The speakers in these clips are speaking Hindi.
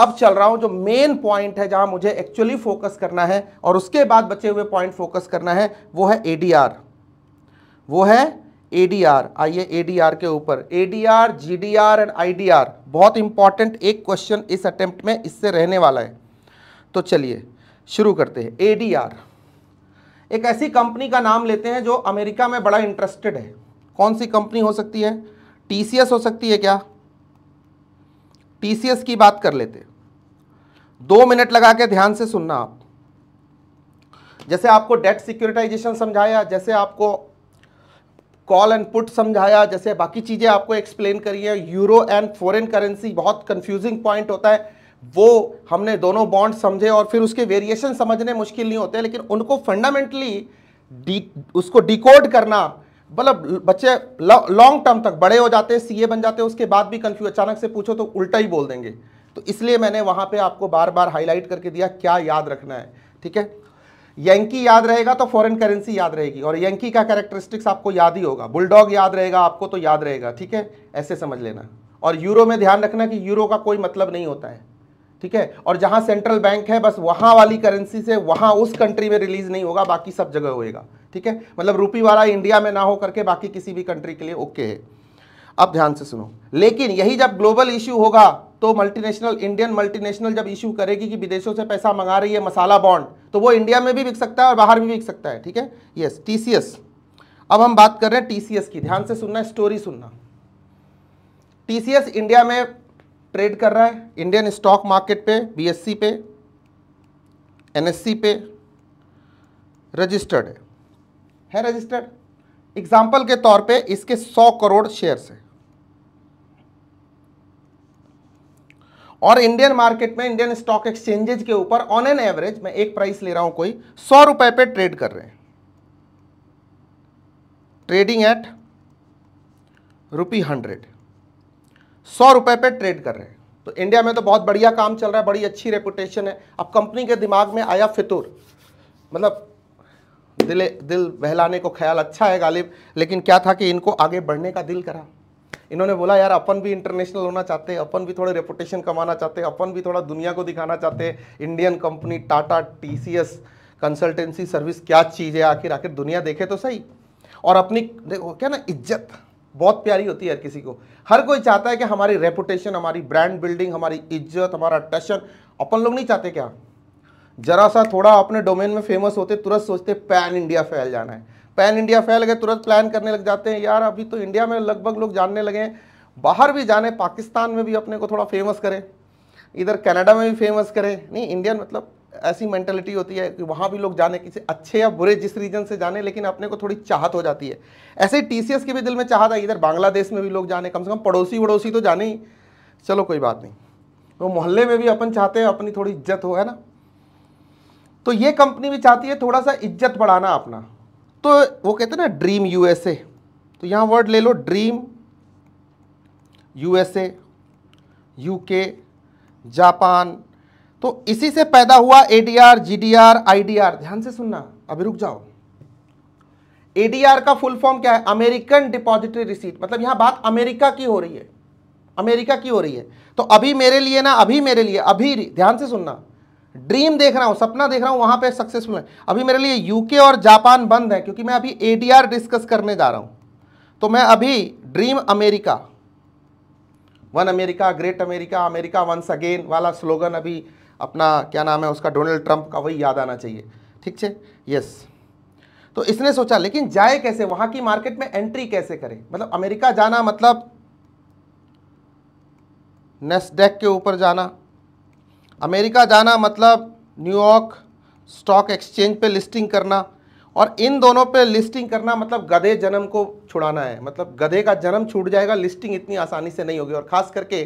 अब चल रहा हूं जो मेन पॉइंट है जहां मुझे एक्चुअली फोकस करना है और उसके बाद बचे हुए पॉइंट फोकस करना है वो है एडीआर वो है एडीआर आइए एडीआर के ऊपर एडीआर जीडीआर एंड आईडीआर बहुत इंपॉर्टेंट एक क्वेश्चन इस अटेम्प्ट में इससे रहने वाला है तो चलिए शुरू करते हैं एडीआर एक ऐसी कंपनी का नाम लेते हैं जो अमेरिका में बड़ा इंटरेस्टेड है कौन सी कंपनी हो सकती है टीसीएस हो सकती है क्या टीसीएस की बात कर लेते दो मिनट लगा के ध्यान से सुनना आप जैसे आपको डेट सिक्योरिटाइजेशन समझाया जैसे आपको कॉल एंड पुट समझाया जैसे बाकी चीज़ें आपको एक्सप्लेन करी है यूरो एंड फॉरेन करेंसी बहुत कंफ्यूजिंग पॉइंट होता है वो हमने दोनों बॉन्ड समझे और फिर उसके वेरिएशन समझने मुश्किल नहीं होते लेकिन उनको फंडामेंटली उसको डिकोड करना मतलब बच्चे लॉन्ग टर्म तक बड़े हो जाते हैं सीए बन जाते हैं उसके बाद भी कंफ्यूज अचानक से पूछो तो उल्टा ही बोल देंगे तो इसलिए मैंने वहाँ पे आपको बार बार हाईलाइट करके दिया क्या याद रखना है ठीक है यंकी याद रहेगा तो फॉरेन करेंसी याद रहेगी और यंकी का कैरेक्टरिस्टिक्स आपको याद ही होगा बुलडॉग याद रहेगा आपको तो याद रहेगा ठीक है ऐसे समझ लेना और यूरो में ध्यान रखना कि यूरो का कोई मतलब नहीं होता है ठीक है और जहां सेंट्रल बैंक है बस वहां वाली करेंसी से वहां उस कंट्री में रिलीज नहीं होगा बाकी सब जगह होएगा ठीक है मतलब रूपी वाला इंडिया में ना हो करके बाकी किसी भी कंट्री के लिए ओके है अब ध्यान से सुनो लेकिन यही जब ग्लोबल इश्यू होगा तो मल्टीनेशनल इंडियन मल्टीनेशनल जब इशू करेगी कि विदेशों से पैसा मंगा रही है मसाला बॉन्ड तो वो इंडिया में भी बिक सकता है और बाहर भी बिक सकता है ठीक है यस टीसीएस अब हम बात कर रहे हैं टीसीएस की ध्यान से सुनना स्टोरी सुनना टीसीएस इंडिया में ट्रेड कर रहा है इंडियन स्टॉक मार्केट पे बीएससी e पे एनएससी e पे रजिस्टर्ड है है रजिस्टर्ड एग्जाम्पल के तौर पे इसके 100 करोड़ शेयर्स है और इंडियन मार्केट में इंडियन स्टॉक एक्सचेंजेज के ऊपर ऑन एन एवरेज मैं एक प्राइस ले रहा हूं कोई सौ रुपए पे ट्रेड कर रहे हैं ट्रेडिंग एट रुपी हंड्रेड सौ रुपये पे ट्रेड कर रहे हैं तो इंडिया में तो बहुत बढ़िया काम चल रहा है बड़ी अच्छी रेपुटेशन है अब कंपनी के दिमाग में आया फितूर मतलब दिले दिल बहलाने को ख्याल अच्छा है गालिब लेकिन क्या था कि इनको आगे बढ़ने का दिल करा इन्होंने बोला यार अपन भी इंटरनेशनल होना चाहते हैं अपन भी थोड़े रेपुटेशन कमाना चाहते हैं अपन भी थोड़ा दुनिया को दिखाना चाहते हैं Indian company Tata TCS consultancy service क्या चीज़ है आखिर आखिर दुनिया देखे तो सही और अपनी देखो क्या ना इज्जत बहुत प्यारी होती है हर किसी को हर कोई चाहता है कि हमारी रेपुटेशन हमारी ब्रांड बिल्डिंग हमारी इज्जत हमारा टशन अपन लोग नहीं चाहते क्या जरा सा थोड़ा अपने डोमेन में फेमस होते तुरंत सोचते पैन इंडिया फैल जाना है पैन इंडिया फैल गए तुरंत प्लान करने लग जाते हैं यार अभी तो इंडिया में लगभग लोग जानने लगे हैं बाहर भी जाने पाकिस्तान में भी अपने को थोड़ा फेमस करें इधर कनाडा में भी फेमस करें नहीं इंडियन मतलब ऐसी मेंटेलिटी होती है कि वहाँ भी लोग जाने किसी अच्छे या बुरे जिस रीजन से जाने लेकिन अपने को थोड़ी चाहत हो जाती है ऐसे ही टी के भी दिल में चाहत है इधर बांग्लादेश में भी लोग जाने कम से कम पड़ोसी वड़ोसी तो जाने ही चलो कोई बात नहीं वो तो मोहल्ले में भी अपन चाहते हैं अपनी थोड़ी इज्जत हो है ना तो ये कंपनी भी चाहती है थोड़ा सा इज्जत बढ़ाना अपना तो वो कहते हैं ना ड्रीम यूएसए तो यहाँ वर्ड ले लो ड्रीम यूएसए यूके जापान तो इसी से पैदा हुआ एडीआर जीडीआर आईडीआर ध्यान से सुनना अभी रुक जाओ एडीआर का फुल फॉर्म क्या है अमेरिकन डिपॉजिटरी रिसीट मतलब यहां बात अमेरिका की हो रही है अमेरिका की हो रही है तो अभी मेरे लिए ना अभी मेरे लिए अभी ध्यान से सुनना ड्रीम देख रहा हूं सपना देख रहा हूं वहां पे सक्सेसफुल है अभी मेरे लिए यूके और जापान बंद है क्योंकि मैं अभी एडीआर डिस्कस करने जा रहा हूं तो मैं अभी dream America one America great America America once again वाला स्लोगन अभी अपना क्या नाम है उसका डोनाल्ड ट्रंप का वही याद आना चाहिए ठीक है यस तो इसने सोचा लेकिन जाए कैसे वहाँ की मार्केट में एंट्री कैसे करें मतलब अमेरिका जाना मतलब नेस्डेक के ऊपर जाना अमेरिका जाना मतलब न्यूयॉर्क स्टॉक एक्सचेंज पे लिस्टिंग करना और इन दोनों पे लिस्टिंग करना मतलब गधे जन्म को छुड़ाना है मतलब गधे का जन्म छूट जाएगा लिस्टिंग इतनी आसानी से नहीं होगी और ख़ास करके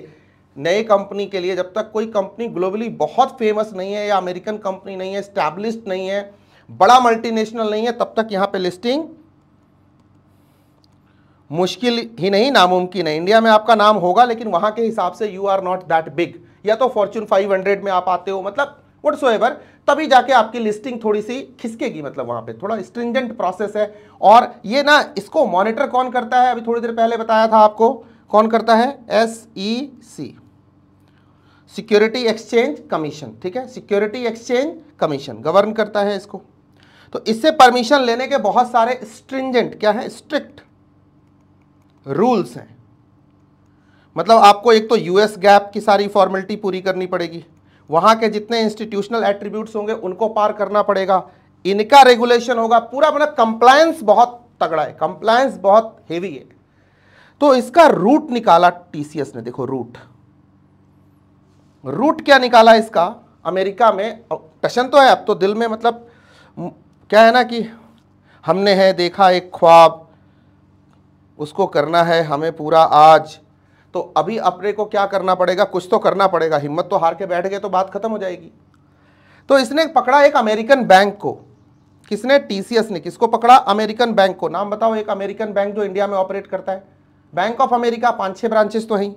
नए कंपनी के लिए जब तक कोई कंपनी ग्लोबली बहुत फेमस नहीं है या अमेरिकन कंपनी नहीं है स्टैब्लिश्ड नहीं है बड़ा मल्टीनेशनल नहीं है तब तक यहां पे लिस्टिंग मुश्किल ही नहीं नामुमकिन है इंडिया में आपका नाम होगा लेकिन वहां के हिसाब से you are not that big या तो फॉर्चून 500 में आप आते हो मतलब वट सो एवर तभी जाके आपकी लिस्टिंग थोड़ी सी खिसकेगी मतलब वहां पे थोड़ा स्ट्रिंजेंट प्रोसेस है और ये ना इसको मॉनिटर कौन करता है अभी थोड़ी देर पहले बताया था आपको कौन करता है S E C security exchange commission ठीक है सिक्योरिटी एक्सचेंज कमीशन गवर्न करता है इसको तो इससे परमिशन लेने के बहुत सारे स्ट्रिंजेंट क्या है स्ट्रिक्ट रूल्स हैं मतलब आपको एक तो यूएस गैप की सारी फॉर्मेलिटी पूरी करनी पड़ेगी वहां के जितने इंस्टीट्यूशनल एट्रीब्यूट होंगे उनको पार करना पड़ेगा इनका रेगुलेशन होगा पूरा मतलब कंप्लायंस बहुत तगड़ा है कंप्लायंस बहुत हेवी है तो इसका रूट निकाला टीसीएस ने देखो रूट रूट क्या निकाला इसका अमेरिका में टशन तो है अब तो दिल में मतलब क्या है ना कि हमने है देखा एक ख्वाब उसको करना है हमें पूरा आज तो अभी अपने को क्या करना पड़ेगा कुछ तो करना पड़ेगा हिम्मत तो हार के बैठ गए तो बात खत्म हो जाएगी तो इसने पकड़ा एक अमेरिकन बैंक को किसने टीसीएस ने किसको पकड़ा अमेरिकन बैंक को नाम बताओ एक अमेरिकन बैंक जो इंडिया में ऑपरेट करता है बैंक ऑफ अमेरिका पांच छः ब्रांचेस तो हैं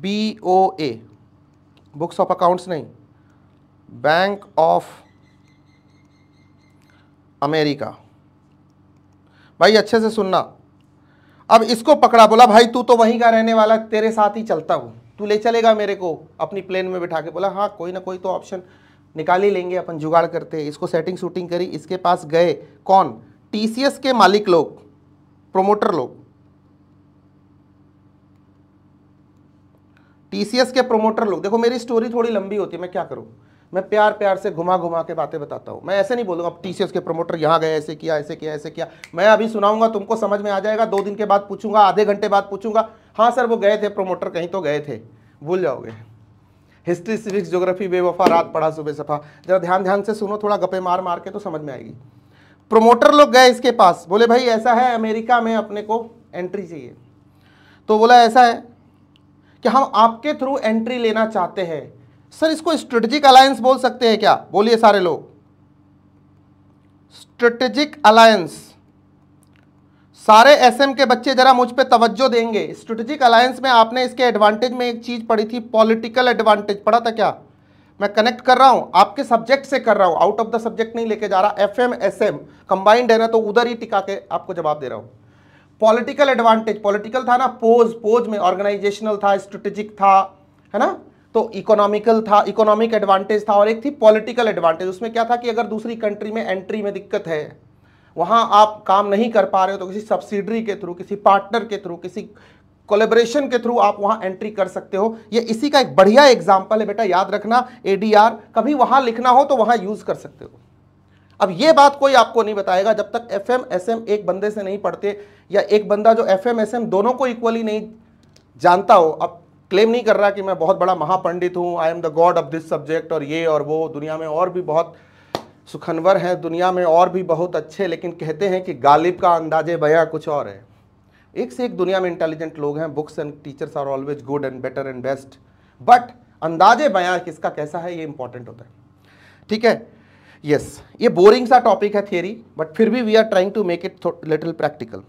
B O A books of accounts नहीं बैंक ऑफ अमेरिका भाई अच्छे से सुनना अब इसको पकड़ा बोला भाई तू तो वहीं का रहने वाला तेरे साथ ही चलता हूँ तू ले चलेगा मेरे को अपनी प्लेन में बिठा के बोला हाँ कोई ना कोई तो ऑप्शन निकाल ही लेंगे अपन जुगाड़ करते इसको सेटिंग शूटिंग करी इसके पास गए कौन टीसीएस के मालिक लोग प्रोमोटर लोग टीसीएस के प्रोमोटर लोग देखो मेरी स्टोरी थोड़ी लंबी होती है मैं क्या करूँ मैं प्यार प्यार से घुमा घुमा के बातें बताता हूँ मैं ऐसे नहीं बोलूँगा अब टीसीएस के प्रोमोटर यहाँ गए ऐसे किया ऐसे किया ऐसे किया मैं अभी सुनाऊंगा तुमको समझ में आ जाएगा दो दिन के बाद पूछूंगा आधे घंटे बाद पूछूंगा हाँ सर वो गए थे प्रोमोटर कहीं तो गए थे भूल जाओगे हिस्ट्री सिविक्स जोग्राफी बेवफा रात पढ़ा सुबह सफा जरा ध्यान ध्यान से सुनो थोड़ा गप्पे मार मार के तो समझ में आएगी प्रोमोटर लोग गए इसके पास बोले भाई ऐसा है अमेरिका में अपने को एंट्री चाहिए तो बोला ऐसा है कि हम आपके थ्रू एंट्री लेना चाहते हैं सर इसको स्ट्रेटेजिक अलायंस बोल सकते हैं क्या बोलिए सारे लोग स्ट्रेटेजिक अलायंस सारे एसएम के बच्चे जरा मुझ पे तवज्जो देंगे स्ट्रेटेजिक अलायंस में आपने इसके एडवांटेज में एक चीज पढ़ी थी पॉलिटिकल एडवांटेज पढ़ा था क्या मैं कनेक्ट कर रहा हूं आपके सब्जेक्ट से कर रहा हूं आउट ऑफ द सब्जेक्ट नहीं लेके जा रहा F M S M combined है ना तो उधर ही टिका के आपको जवाब दे रहा हूं पॉलिटिकल एडवांटेज पॉलिटिकल था ना पोज पोज में ऑर्गेनाइजेशनल था स्ट्रेटेजिक था है ना तो इकोनॉमिकल था इकोनॉमिक एडवांटेज था और एक थी पॉलिटिकल एडवांटेज उसमें क्या था कि अगर दूसरी कंट्री में एंट्री में दिक्कत है वहाँ आप काम नहीं कर पा रहे हो तो किसी सब्सिडरी के थ्रू किसी पार्टनर के थ्रू किसी कोलेबरेशन के थ्रू आप वहाँ एंट्री कर सकते हो ये इसी का एक बढ़िया एग्जाम्पल है बेटा याद रखना एडीआर कभी वहाँ लिखना हो तो वहाँ यूज़ कर सकते हो अब ये बात कोई आपको नहीं बताएगा जब तक एफ एम एस एम एक बंदे से नहीं पढ़ते या एक बंदा जो एफ एम एस एम दोनों को इक्वली नहीं जानता हो अब क्लेम नहीं कर रहा कि मैं बहुत बड़ा महापंडित हूँ I am the god of this subject और ये और वो दुनिया में और भी बहुत सुखनवर हैं दुनिया में और भी बहुत अच्छे लेकिन कहते हैं कि गालिब का अंदाजे बया कुछ और है एक से एक दुनिया में इंटेलिजेंट लोग हैं books and teachers are always good and better and best but अंदाजे बया किसका कैसा है ये इंपॉर्टेंट होता है ठीक है यस ये बोरिंग सा टॉपिक है थियरी बट फिर भी we are trying to make it little practical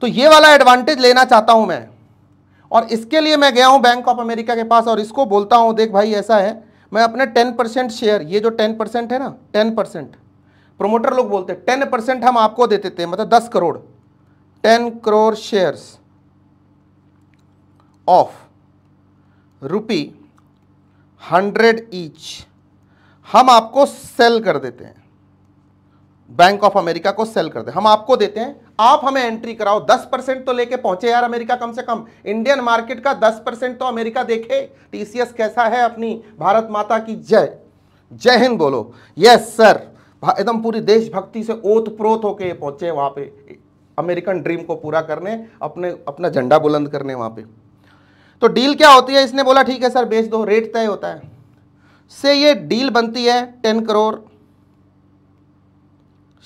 तो ये वाला एडवांटेज लेना चाहता हूं मैं और इसके लिए मैं गया हूं बैंक ऑफ अमेरिका के पास और इसको बोलता हूं देख भाई ऐसा है मैं अपने टेन परसेंट शेयर ये जो टेन परसेंट है ना टेन परसेंट प्रोमोटर लोग बोलते हैं टेन परसेंट हम आपको देते थे मतलब दस crore ten crore shares of rupee hundred each हम आपको सेल कर देते हैं बैंक ऑफ अमेरिका को सेल कर दे हम आपको देते हैं आप हमें एंट्री कराओ 10 परसेंट तो लेके पहुंचे यार अमेरिका कम से कम इंडियन मार्केट का 10 परसेंट तो अमेरिका देखे टीसीएस कैसा है अपनी भारत माता की जय जय हिंद बोलो यस सर एकदम पूरी देशभक्ति से ओत प्रोत होके पहुंचे वहां पे अमेरिकन ड्रीम को पूरा करने अपने अपना झंडा बुलंद करने वहां पर तो डील क्या होती है इसने बोला ठीक है सर बेच दो रेट तय होता है से ये डील बनती है टेन करोड़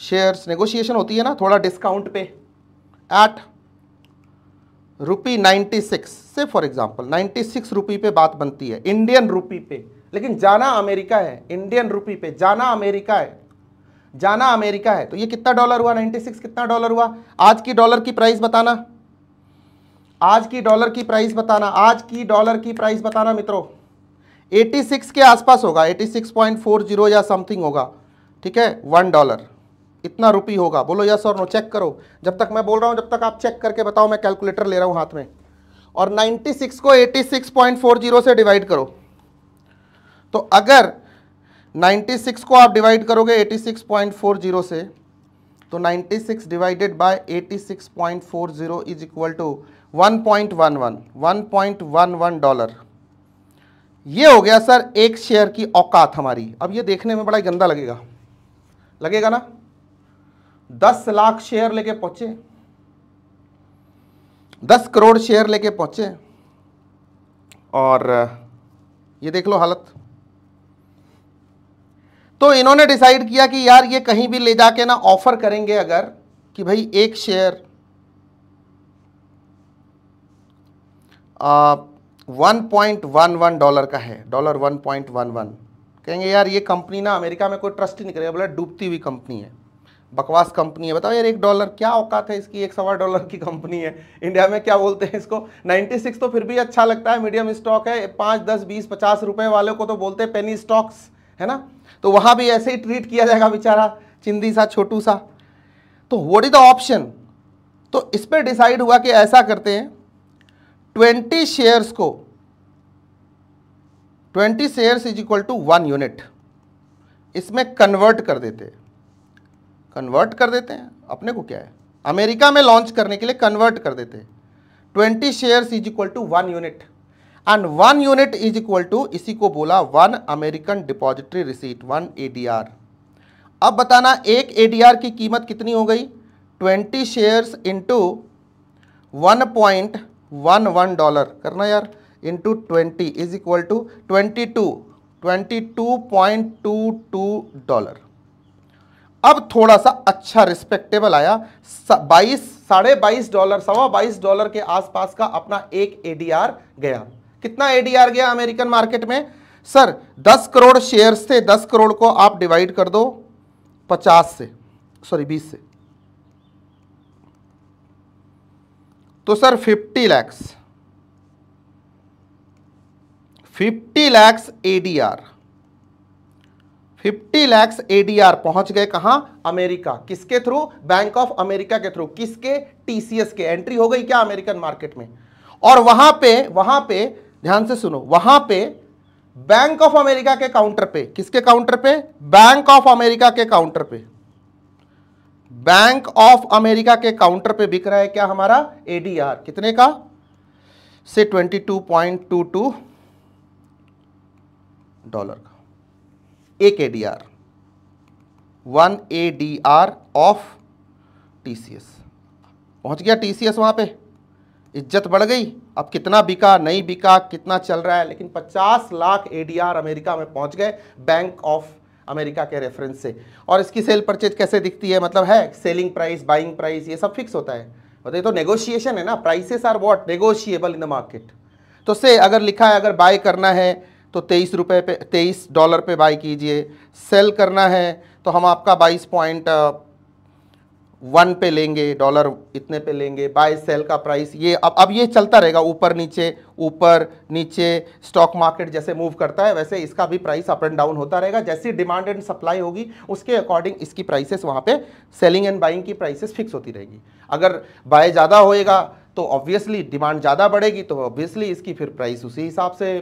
शेयर्स नेगोशिएशन होती है ना थोड़ा डिस्काउंट पे एट रुपी नाइन्टी सिक्स से for example ninety six rupee पे बात बनती है इंडियन रुपी पे लेकिन जाना अमेरिका है इंडियन रुपी पे जाना अमेरिका है जाना अमेरिका है तो ये कितना डॉलर हुआ सिक्स कितना डॉलर हुआ आज की डॉलर की प्राइस बताना आज की डॉलर की प्राइस बताना आज की डॉलर की प्राइस बताना मित्रों 86 के आसपास होगा 86.40 या समथिंग होगा ठीक है वन डॉलर इतना रुपी होगा बोलो यस और नो चेक करो जब तक मैं बोल रहा हूँ जब तक आप चेक करके बताओ मैं कैलकुलेटर ले रहा हूँ हाथ में और 96 को 86.40 से डिवाइड करो तो अगर 96 को आप डिवाइड करोगे 86.40 से तो 96 divided by 86.40 is equal to 1.11 1.11 dollar ये हो गया सर एक शेयर की औकात हमारी अब ये देखने में बड़ा ही गंदा लगेगा लगेगा ना दस लाख शेयर लेके पहुंचे दस करोड़ शेयर लेके पहुंचे और ये देख लो हालत तो इन्होंने डिसाइड किया कि यार ये कहीं भी ले जाके ना ऑफर करेंगे अगर कि भाई एक शेयर आप 1.11 डॉलर का है डॉलर 1.11 कहेंगे यार ये कंपनी ना अमेरिका में कोई ट्रस्ट ही नहीं करेगा बोला डूबती हुई कंपनी है बकवास कंपनी है बताओ यार एक डॉलर क्या औकात है इसकी एक सवा डॉलर की कंपनी है इंडिया में क्या बोलते हैं इसको 96 तो फिर भी अच्छा लगता है मीडियम स्टॉक है पाँच दस बीस पचास रुपये वाले को तो बोलते हैं पेनी स्टॉक्स है ना तो वहाँ भी ऐसे ही ट्रीट किया जाएगा बेचारा चिंदी सा छोटू सा तो वोट इज द ऑप्शन तो इस पर डिसाइड हुआ कि ऐसा करते हैं ट्वेंटी शेयर्स को twenty shares is equal to one unit इसमें कन्वर्ट कर देते कन्वर्ट कर देते हैं अपने को क्या है अमेरिका में लॉन्च करने के लिए कन्वर्ट कर देते twenty shares is equal to one unit and one unit is equal to इसी को बोला one American depository receipt one ADR अब बताना एक एडीआर की कीमत कितनी हो गई twenty shares into one point one one dollar करना यार into twenty is equal to twenty two twenty two point two two dollar अब थोड़ा सा अच्छा रिस्पेक्टेबल आया बाईस साढ़े बाईस डॉलर सवा बाईस डॉलर के आसपास का अपना एक एडीआर गया कितना एडीआर गया अमेरिकन मार्केट में सर 10 करोड़ शेयर्स थे 10 करोड़ को आप डिवाइड कर दो 50 से सॉरी 20 से तो sir fifty lakhs fifty lakhs ADR fifty lakhs ADR पहुंच गए कहां अमेरिका किसके थ्रू बैंक ऑफ अमेरिका के थ्रू किसके टीसीएस के एंट्री हो गई क्या अमेरिकन मार्केट में और वहां पे वहां पे ध्यान से सुनो वहां पे बैंक ऑफ अमेरिका के काउंटर पे किसके काउंटर पे बैंक ऑफ अमेरिका के काउंटर पे बैंक ऑफ अमेरिका के काउंटर पे बिक रहा है क्या हमारा एडीआर कितने का से 22.22 डॉलर का एक ADR one ADR of TCS पहुंच गया टीसीएस वहां पे इज्जत बढ़ गई अब कितना बिका नहीं बिका कितना चल रहा है लेकिन 50 लाख एडीआर अमेरिका में पहुंच गए बैंक ऑफ अमेरिका के रेफरेंस से और इसकी सेल परचेज कैसे दिखती है मतलब है सेलिंग प्राइस बाइंग प्राइस ये सब फिक्स होता है मतलब ये तो नेगोशिएशन है ना prices are what negotiable in the market तो से अगर लिखा है अगर बाय करना है तो तेईस रुपये पे तेईस डॉलर पे बाय कीजिए सेल करना है तो हम आपका बाईस पॉइंट वन पे लेंगे डॉलर इतने पे लेंगे बाय सेल का प्राइस ये अब अब ये चलता रहेगा ऊपर नीचे ऊपर नीचे स्टॉक मार्केट जैसे मूव करता है वैसे इसका भी प्राइस अप एंड डाउन होता रहेगा जैसी डिमांड एंड सप्लाई होगी उसके अकॉर्डिंग इसकी प्राइसेस वहाँ पे सेलिंग एंड बाइंग की प्राइसेस फिक्स होती रहेगी अगर बाय ज़्यादा होएगा तो ऑब्वियसली डिमांड ज़्यादा बढ़ेगी तो ऑब्वियसली इसकी फिर प्राइस उसी हिसाब से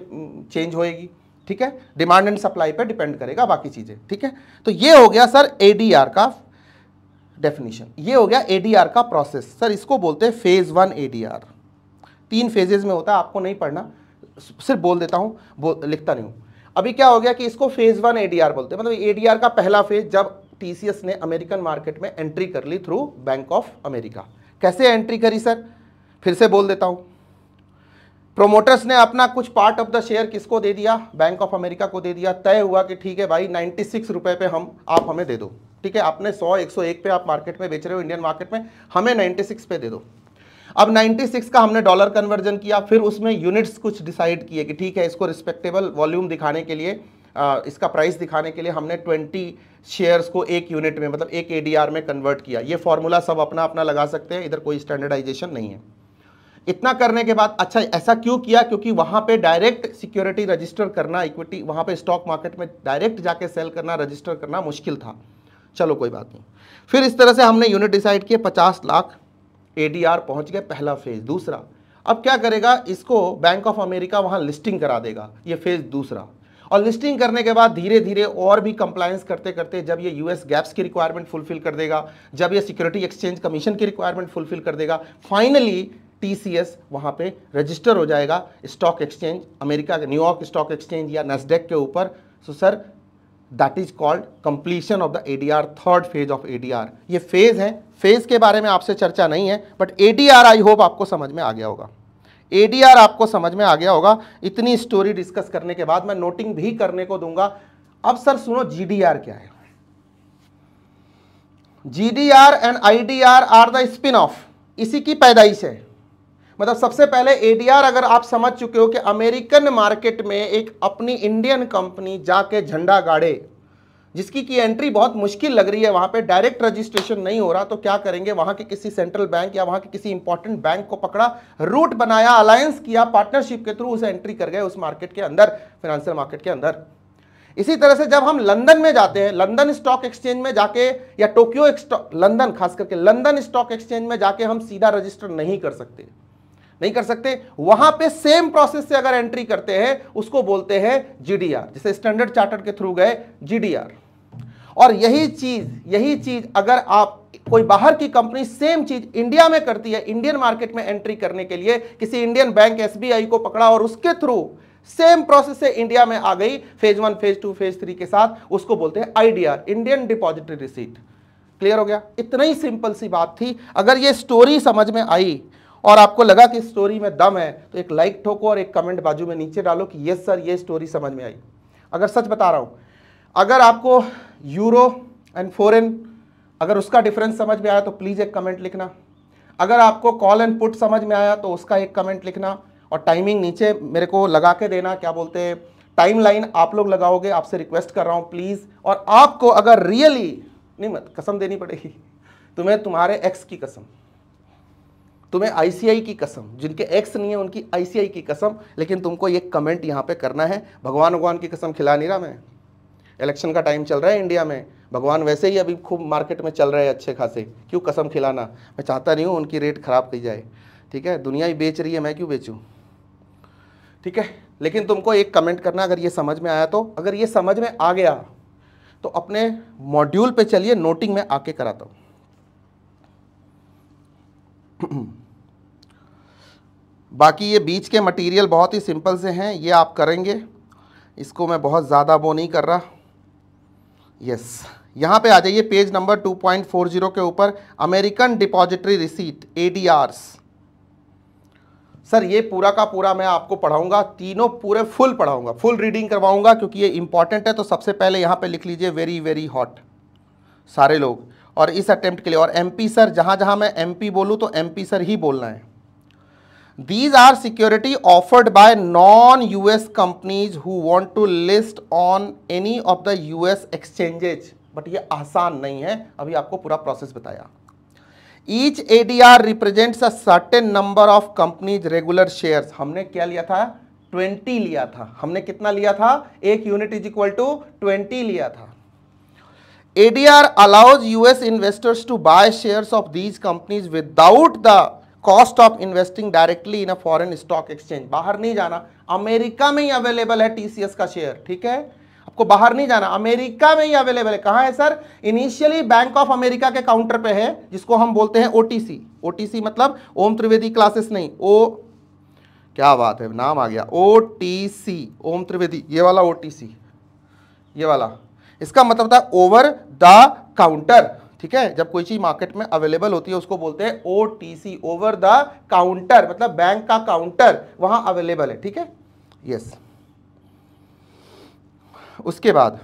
चेंज होएगी ठीक है डिमांड एंड सप्लाई पर डिपेंड करेगा बाकी चीज़ें ठीक है तो ये हो गया सर ए का डेफिनेशन ये हो गया एडीआर का प्रोसेस सर इसको बोलते हैं फेज़ वन एडीआर तीन फेजेज में होता है आपको नहीं पढ़ना सिर्फ बोल देता हूँ लिखता नहीं हूँ अभी क्या हो गया कि इसको फेज़ वन एडीआर बोलते हैं मतलब एडीआर का पहला फेज जब टीसीएस ने अमेरिकन मार्केट में एंट्री कर ली थ्रू बैंक ऑफ अमेरिका कैसे एंट्री करी सर फिर से बोल देता हूँ प्रोमोटर्स ने अपना कुछ पार्ट ऑफ द शेयर किसको दे दिया बैंक ऑफ अमेरिका को दे दिया तय हुआ कि ठीक है भाई नाइन्टी सिक्स रुपये पे हम आप हमें दे दो ठीक है आपने 100 101 पे आप मार्केट में बेच रहे हो इंडियन मार्केट में हमें 96 पे दे दो अब 96 का हमने डॉलर कन्वर्जन किया फिर उसमें यूनिट्स कुछ डिसाइड किए कि ठीक है इसको रिस्पेक्टेबल वॉल्यूम दिखाने के लिए आ, इसका प्राइस दिखाने के लिए हमने ट्वेंटी शेयर्स को एक यूनिट में मतलब एक ए में कन्वर्ट किया ये फॉर्मूला सब अपना अपना लगा सकते हैं इधर कोई स्टैंडर्डाइजेशन नहीं है इतना करने के बाद अच्छा ऐसा क्यों किया क्योंकि वहां पे डायरेक्ट सिक्योरिटी रजिस्टर करना इक्विटी वहां पे स्टॉक मार्केट में डायरेक्ट जाके सेल करना रजिस्टर करना मुश्किल था चलो कोई बात नहीं फिर इस तरह से हमने यूनिट डिसाइड किए पचास लाख ए डी आर पहुंच गया पहला फेज़ दूसरा अब क्या करेगा इसको बैंक ऑफ अमेरिका वहां लिस्टिंग करा देगा ये फेज़ दूसरा और लिस्टिंग करने के बाद धीरे धीरे और भी कंप्लायंस करते करते जब ये यूएस गैप्स की रिक्वायरमेंट फुलफिल कर देगा जब ये सिक्योरिटी एक्सचेंज कमीशन की रिक्वायरमेंट फुलफिल कर देगा फाइनली टी सी एस वहाँ पर रजिस्टर हो जाएगा स्टॉक एक्सचेंज अमेरिका के न्यूयॉर्क स्टॉक एक्सचेंज या नेस्डेक के ऊपर so sir that is called completion of the ADR third phase of ADR ये फेज है फेज के बारे में आपसे चर्चा नहीं है बट एडीआर आई होप आपको समझ में आ गया होगा एडीआर आपको समझ में आ गया होगा इतनी स्टोरी डिस्कस करने के बाद मैं नोटिंग भी करने को दूंगा अब सर सुनो जीडीआर क्या है GDR and IDR are the spin off इसी की पैदाइश है मतलब सबसे पहले एडीआर अगर आप समझ चुके हो कि अमेरिकन मार्केट में एक अपनी इंडियन कंपनी जाके झंडा गाड़े जिसकी की एंट्री बहुत मुश्किल लग रही है वहां पे डायरेक्ट रजिस्ट्रेशन नहीं हो रहा तो क्या करेंगे वहाँ के किसी सेंट्रल बैंक या वहां के किसी इंपॉर्टेंट बैंक को पकड़ा रूट बनाया अलायंस किया पार्टनरशिप के थ्रू उसे एंट्री कर गए उस मार्केट के अंदर फिनेंशियल मार्केट के अंदर इसी तरह से जब हम लंदन में जाते हैं लंदन स्टॉक एक्सचेंज में जाके या टोक्यो लंदन खास करके लंदन स्टॉक एक्सचेंज में जाके हम सीधा रजिस्टर नहीं कर सकते नहीं कर सकते वहां पे सेम प्रोसेस से अगर एंट्री करते हैं उसको बोलते हैं जीडीआर जैसे स्टैंडर्ड चार्टर के थ्रू गए जीडीआर और यही चीज यही चीज अगर आप कोई बाहर की कंपनी सेम चीज इंडिया में करती है इंडियन मार्केट में एंट्री करने के लिए किसी इंडियन बैंक एसबीआई को पकड़ा और उसके थ्रू सेम प्रोसेस से इंडिया में आ गई phase one phase two phase three के साथ उसको बोलते हैं IDR Indian depository receipt clear हो गया इतना ही सिंपल सी बात थी अगर ये स्टोरी समझ में आई और आपको लगा कि स्टोरी में दम है तो एक लाइक ठोको और एक कमेंट बाजू में नीचे डालो कि यस सर ये स्टोरी समझ में आई अगर सच बता रहा हूँ अगर आपको यूरो एंड फॉरेन अगर उसका डिफरेंस समझ में आया तो प्लीज़ एक कमेंट लिखना अगर आपको कॉल एंड पुट समझ में आया तो उसका एक कमेंट लिखना और टाइमिंग नीचे मेरे को लगा के देना क्या बोलते हैं टाइम लाइन आप लोग लगाओगे आपसे रिक्वेस्ट कर रहा हूँ प्लीज़ और आपको अगर रियली नहीं मत कसम देनी पड़ेगी तुम्हें तुम्हारे एक्स की कसम तुम्हें आईसीआई की कसम जिनके एक्स नहीं है उनकी आईसीआई की कसम लेकिन तुमको ये कमेंट यहाँ पे करना है भगवान भगवान की कसम खिला नहीं रहा मैं इलेक्शन का टाइम चल रहा है इंडिया में भगवान वैसे ही अभी खूब मार्केट में चल रहे हैं अच्छे खासे क्यों कसम खिलाना मैं चाहता नहीं हूँ उनकी रेट ख़राब की जाए ठीक है दुनिया ही बेच रही है मैं क्यों बेचूँ ठीक है लेकिन तुमको एक कमेंट करना अगर ये समझ में आया तो अगर ये समझ में आ गया तो अपने मॉड्यूल पर चलिए नोटिंग में आके कराता हूँ बाकी ये बीच के मटेरियल बहुत ही सिंपल से हैं ये आप करेंगे इसको मैं बहुत ज़्यादा वो नहीं कर रहा यस यहाँ पे आ जाइए पेज नंबर 2.40 के ऊपर अमेरिकन डिपॉजिटरी रिसीट ए सर ये पूरा का पूरा मैं आपको पढ़ाऊंगा तीनों पूरे फुल पढ़ाऊंगा फुल रीडिंग करवाऊंगा क्योंकि ये इंपॉर्टेंट है तो सबसे पहले यहाँ पे लिख लीजिए वेरी वेरी हॉट सारे लोग और इस अटेम्प्ट के लिए और एम पी सर जहाँ जहाँ मैं एम पी बोलूँ तो एम पी सर ही बोलना है these are security offered by non U S companies who want to list on any of the U S exchanges but ये आसान नहीं है अभी आपको पूरा प्रोसेस बताया each A D R represents a certain number of companies regular share हमने क्या लिया था ट्वेंटी लिया था हमने कितना लिया था एक unit is equal to twenty लिया था ADR allows US investors to buy shares of these companies without the cost of investing directly in a foreign stock exchange. बाहर नहीं जाना अमेरिका में ही अवेलेबल है TCS का शेयर ठीक है आपको बाहर नहीं जाना अमेरिका में ही अवेलेबल है कहां है sir initially bank of America के काउंटर पे है जिसको हम बोलते हैं ओटीसी ओटीसी मतलब ओम त्रिवेदी क्लासेस नहीं ओ क्या बात है नाम आ गया ओ टी सी ओम त्रिवेदी ये वाला ओ टी सी ये वाला इसका मतलब था ओवर द काउंटर ठीक है जब कोई चीज मार्केट में अवेलेबल होती है उसको बोलते हैं O T C over the counter मतलब बैंक का काउंटर वहां अवेलेबल है ठीक है यस उसके बाद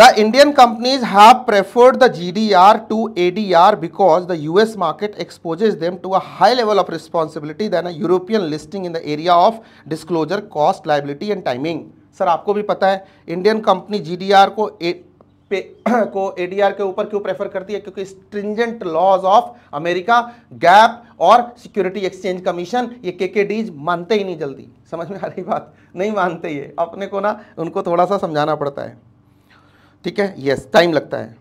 the Indian companies have preferred the G D R to A D R because the US market exposes them to a high level of responsibility than a European listing in the area of disclosure cost liability and timing sir आपको भी पता है इंडियन कंपनी जीडीआर को ए पे को एडीआर के ऊपर क्यों प्रेफर करती है क्योंकि stringent laws of America GAAP और सिक्योरिटी एक्सचेंज कमीशन ये के के डीज मानते ही नहीं जल्दी समझ में आ रही बात नहीं मानते ये अपने को ना उनको थोड़ा सा समझाना पड़ता है ठीक है यस टाइम लगता है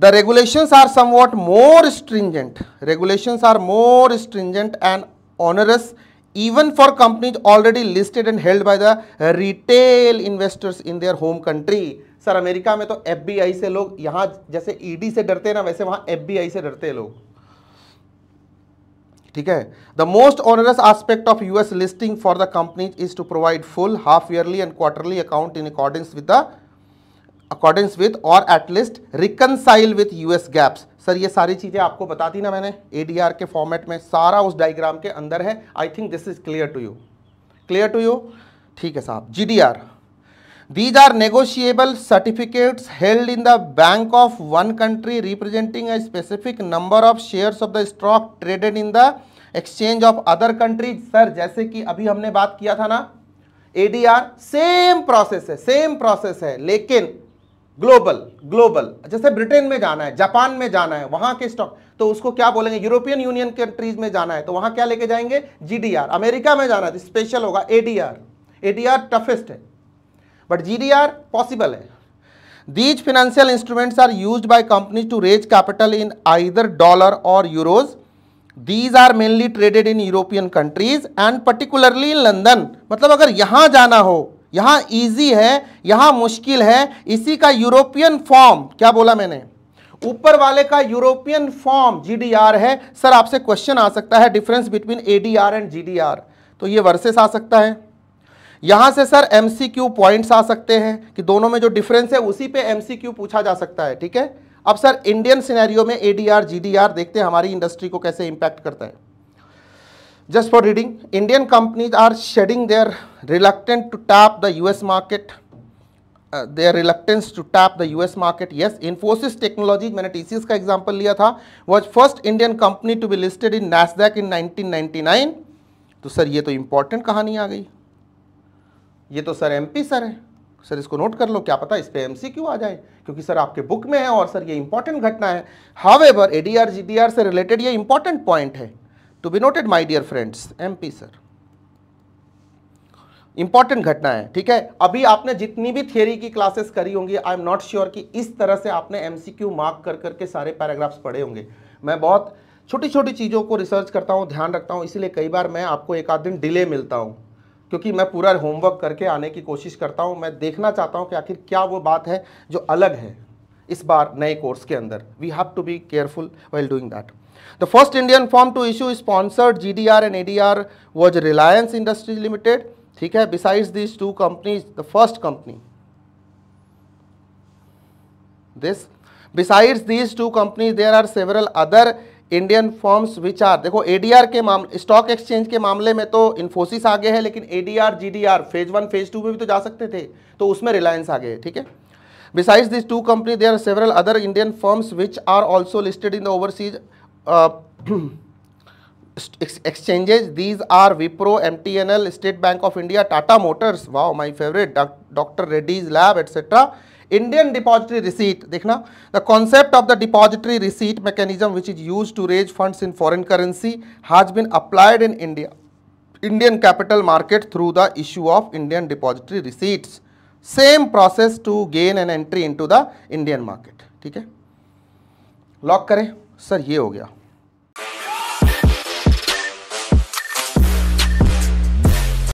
the regulations are somewhat more stringent regulations are more stringent and onerous even for companies already listed and held by the uh, retail investors in their home country sir America में तो एफ से लोग यहां जैसे ईडी e से डरते हैं ना वैसे वहां एफबीआई से डरते हैं लोग ठीक है the most onerous aspect of US listing for the companies is to provide full half yearly and quarterly account in accordings with the accordings with और at least reconcile with US GAAPs sir ये सारी चीजें आपको बता दी ना मैंने एडीआर के फॉर्मेट में सारा उस डायग्राम के अंदर है I think this is clear to you clear to you ठीक है साहब GDR these are negotiable certificates held in the bank of one country representing a specific number of share of the stock traded in the exchange of other countries sir जैसे कि अभी हमने बात किया था ना एडीआर सेम प्रोसेस है सेम प्रोसेस है लेकिन ग्लोबल ग्लोबल जैसे ब्रिटेन में जाना है जापान में जाना है वहां के स्टॉक तो उसको क्या बोलेंगे यूरोपियन यूनियन कंट्रीज में जाना है तो वहां क्या लेके जाएंगे जीडीआर अमेरिका में जाना है तो स्पेशल होगा एडीआर एडीआर टफेस्ट है बट जीडीआर पॉसिबल है these financial instruments are use by companies to raise capital in either dollar और euros these are mainly traded in European countries and particularly in London मतलब अगर यहां जाना हो यहाँ इजी है यहाँ मुश्किल है इसी का यूरोपियन फॉर्म क्या बोला मैंने ऊपर वाले का यूरोपियन फॉर्म जीडीआर है सर आपसे क्वेश्चन आ सकता है difference between ADR and GDR तो ये वर्सेस आ सकता है यहां से सर एमसीक्यू पॉइंट्स आ सकते हैं कि दोनों में जो डिफरेंस है उसी पे एमसीक्यू पूछा जा सकता है ठीक है अब सर इंडियन सिनेरियो में एडीआर जीडीआर देखते हैं हमारी इंडस्ट्री को कैसे इंपैक्ट करता है just for reading indian companies are shedding their reluctant to tap the us market uh, their reluctance to tap the us market yes infosys technology maine TCS ka example liya tha was first indian company to be listed in nasdaq in 1999 to sir ye to important kahani aa gayi ye to sir MP sir hai sir isko note kar lo kya pata is pe M क्यों आ जाए क्योंकि सर आपके बुक में है और सर ये इंपॉर्टेंट घटना है however A D R G D R से related to be noted my dear friends MP sir important घटना है ठीक है अभी आपने जितनी भी थियरी की क्लासेस करी होंगी आई एम नॉट श्योर कि इस तरह से आपने एमसीक्यू मार्क कर करके सारे पैराग्राफ्स पढ़े होंगे मैं बहुत छोटी छोटी चीज़ों को रिसर्च करता हूँ ध्यान रखता हूँ इसलिए कई बार मैं आपको एक आध दिन डिले मिलता हूँ क्योंकि मैं पूरा होमवर्क करके आने की कोशिश करता हूँ मैं देखना चाहता हूँ कि आखिर क्या वो बात है जो अलग है इस बार नए कोर्स के अंदर we have to be careful well doing that The first Indian firm to issue sponsored GDR and ADR was Reliance Industries Limited. ठीक है besides these two companies, the first company. This besides these two companies, there are several other Indian forms which are देखो एडीआर के मामले स्टॉक एक्सचेंज के मामले में तो इन्फोसिस आगे है लेकिन ADR GDR phase one phase two में भी तो जा सकते थे तो उसमें रिलायंस आगे है ठीक है besides these two companies there are several other indian firms which are also listed in the overseas exchanges these are Wipro M T N L State Bank of India Tata Motors wow my favourite doctor Reddy's lab etcetera Indian depository receipt देखना the concept of the depository receipt mechanism which is use to raise funds in foreign currency has been applied in India Indian capital market through the issue of Indian depository receipts same process to gain an entry in to the Indian market ठीक है लॉक करें सर ये हो गया